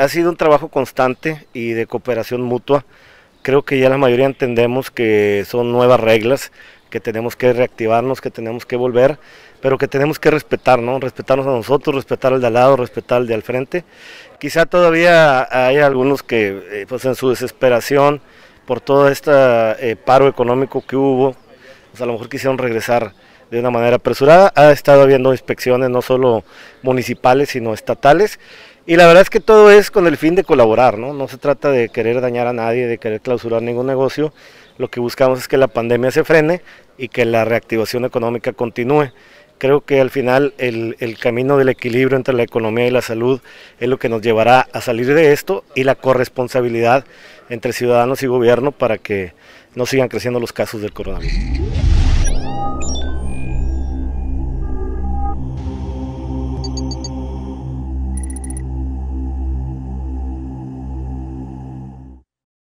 Ha sido un trabajo constante y de cooperación mutua. Creo que ya la mayoría entendemos que son nuevas reglas, que tenemos que reactivarnos, que tenemos que volver, pero que tenemos que respetar, Respetarnos a nosotros, respetar al de al lado, respetar al de al frente. Quizá todavía hay algunos que, eh, pues en su desesperación, por todo este eh, paro económico que hubo, pues, a lo mejor quisieron regresar de una manera apresurada. Ha estado habiendo inspecciones no solo municipales, sino estatales. Y la verdad es que todo es con el fin de colaborar, ¿no? se trata de querer dañar a nadie, de querer clausurar ningún negocio. Lo que buscamos es que la pandemia se frene y que la reactivación económica continúe creo que al final el, el, camino del equilibrio entre la economía y la salud es lo que nos llevará a salir de esto y la corresponsabilidad entre ciudadanos y gobierno para que no sigan creciendo los casos del coronavirus.